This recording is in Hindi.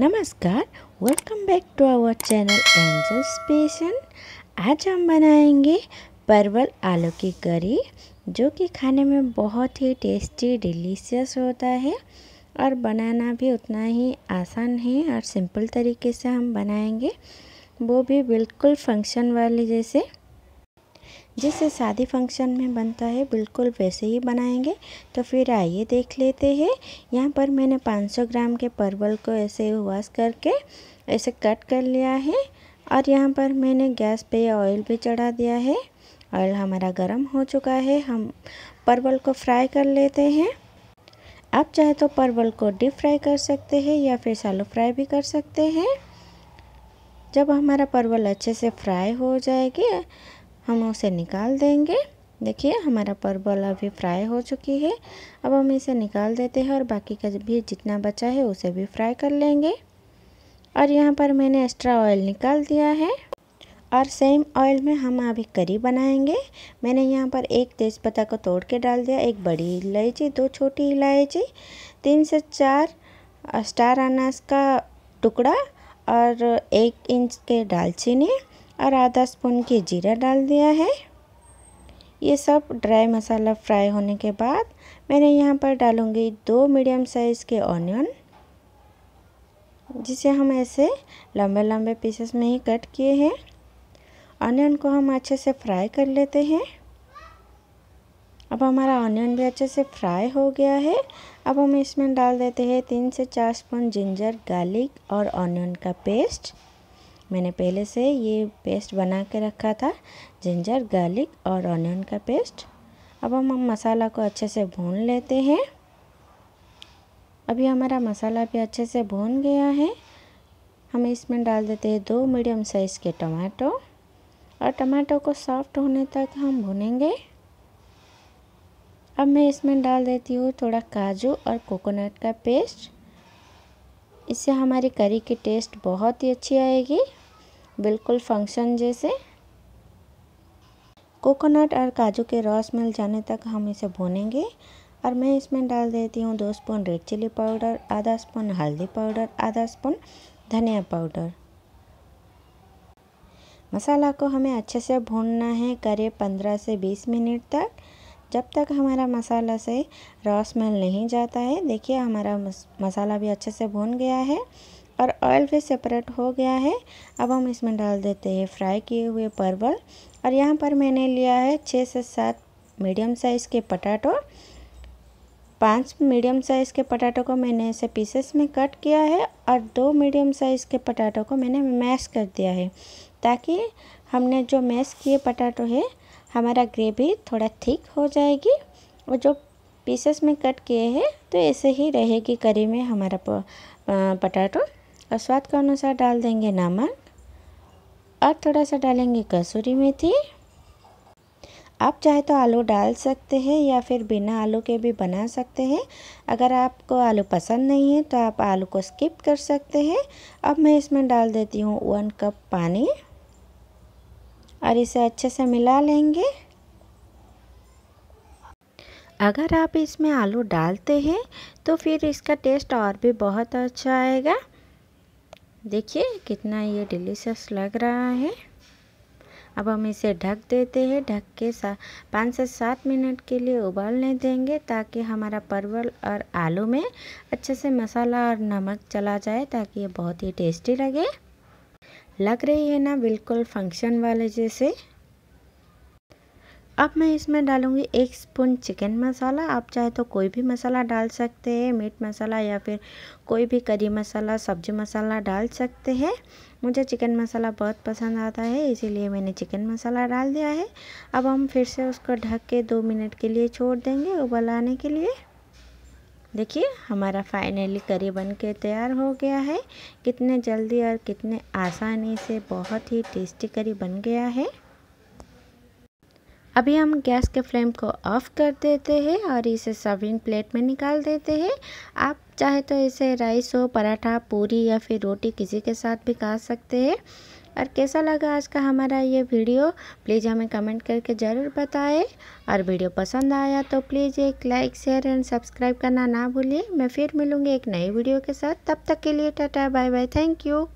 नमस्कार welcome back to our channel एंजल स्पेशन आज हम बनाएंगे परवल आलू की करी जो कि खाने में बहुत ही टेस्टी डिलीशियस होता है और बनाना भी उतना ही आसान है और सिंपल तरीके से हम बनाएंगे वो भी बिल्कुल फंक्शन वाले जैसे जिससे शादी फंक्शन में बनता है बिल्कुल वैसे ही बनाएंगे तो फिर आइए देख लेते हैं यहाँ पर मैंने 500 ग्राम के परवल को ऐसे वॉश करके ऐसे कट कर लिया है और यहाँ पर मैंने गैस पे ऑयल भी चढ़ा दिया है ऑयल हमारा गर्म हो चुका है हम परवल को फ्राई कर लेते हैं आप चाहे तो परवल को डीप फ्राई कर सकते हैं या फिर सालो फ्राई भी कर सकते हैं जब हमारा परवल अच्छे से फ्राई हो जाएगी हम उसे निकाल देंगे देखिए हमारा परवल अभी फ्राई हो चुकी है अब हम इसे निकाल देते हैं और बाकी का भी जितना बचा है उसे भी फ्राई कर लेंगे और यहाँ पर मैंने एक्स्ट्रा ऑयल निकाल दिया है और सेम ऑयल में हम अभी करी बनाएंगे मैंने यहाँ पर एक तेज़पत्ता को तोड़ के डाल दिया एक बड़ी इलायची दो छोटी इलायची तीन से चार स्टार अनाज का टुकड़ा और एक इंच के दालचीनी और आधा स्पून की जीरा डाल दिया है ये सब ड्राई मसाला फ्राई होने के बाद मैंने यहाँ पर डालूँगी दो मीडियम साइज़ के ऑनियन जिसे हम ऐसे लंबे लंबे पीसेस में ही कट किए हैं ऑनियन को हम अच्छे से फ्राई कर लेते हैं अब हमारा ऑनियन भी अच्छे से फ्राई हो गया है अब हम इसमें डाल देते हैं तीन से चार स्पून जिंजर गार्लिक और ऑनियन का पेस्ट मैंने पहले से ये पेस्ट बना के रखा था जिंजर गार्लिक और ऑनियन का पेस्ट अब हम हम मसाला को अच्छे से भून लेते हैं अभी हमारा मसाला भी अच्छे से भून गया है हम इसमें डाल देते हैं दो मीडियम साइज़ के टमाटो और टमाटो को सॉफ्ट होने तक हम भुनेंगे अब मैं इसमें डाल देती हूँ थोड़ा काजू और कोकोनट का पेस्ट इससे हमारी करी की टेस्ट बहुत ही अच्छी आएगी बिल्कुल फंक्शन जैसे कोकोनट और काजू के रस मिल जाने तक हम इसे भूनेंगे और मैं इसमें डाल देती हूँ दो स्पून रेड चिली पाउडर आधा स्पून हल्दी पाउडर आधा स्पून धनिया पाउडर मसाला को हमें अच्छे से भूनना है करीब 15 से 20 मिनट तक जब तक हमारा मसाला से रस मिल नहीं जाता है देखिए हमारा मसाला भी अच्छे से भून गया है और ऑयल भी सेपरेट हो गया है अब हम इसमें डाल देते हैं फ्राई किए हुए परवल और यहाँ पर मैंने लिया है छः से सात मीडियम साइज़ के पटाटो पांच मीडियम साइज़ के पटाटो को मैंने ऐसे पीसेस में कट किया है और दो मीडियम साइज़ के पटाटो को मैंने मैश कर दिया है ताकि हमने जो मैश किए पटाटो है हमारा ग्रेवी थोड़ा थिक हो जाएगी और जो पीसेस में कट किए हैं तो ऐसे ही रहेगी करी में हमारा पटाटो और स्वाद के अनुसार डाल देंगे नमक और थोड़ा सा डालेंगे कसूरी मेथी आप चाहे तो आलू डाल सकते हैं या फिर बिना आलू के भी बना सकते हैं अगर आपको आलू पसंद नहीं है तो आप आलू को स्किप कर सकते हैं अब मैं इसमें डाल देती हूँ वन कप पानी और इसे अच्छे से मिला लेंगे अगर आप इसमें आलू डालते हैं तो फिर इसका टेस्ट और भी बहुत अच्छा आएगा देखिए कितना ये डिलीशियस लग रहा है अब हम इसे ढक देते हैं ढक के सा पाँच से सात मिनट के लिए उबालने देंगे ताकि हमारा परवल और आलू में अच्छे से मसाला और नमक चला जाए ताकि ये बहुत ही टेस्टी लगे लग रही है ना बिल्कुल फंक्शन वाले जैसे अब मैं इसमें डालूँगी एक स्पून चिकन मसाला आप चाहे तो कोई भी मसाला डाल सकते हैं मीट मसाला या फिर कोई भी करी मसाला सब्जी मसाला डाल सकते हैं मुझे चिकन मसाला बहुत पसंद आता है इसीलिए मैंने चिकन मसाला डाल दिया है अब हम फिर से उसको ढक के दो मिनट के लिए छोड़ देंगे उबल आने के लिए देखिए हमारा फाइनली करी बन के तैयार हो गया है कितने जल्दी और कितने आसानी से बहुत ही टेस्टी करी बन गया है अभी हम गैस के फ्लेम को ऑफ़ कर देते हैं और इसे सर्विंग प्लेट में निकाल देते हैं आप चाहे तो इसे राइस हो पराठा पूरी या फिर रोटी किसी के साथ भी खा सकते हैं और कैसा लगा आज का हमारा ये वीडियो प्लीज़ हमें कमेंट करके ज़रूर बताएं और वीडियो पसंद आया तो प्लीज़ एक लाइक शेयर एंड सब्सक्राइब करना ना भूलिए मैं फिर मिलूँगी एक नई वीडियो के साथ तब तक के लिए tata bye bye thank you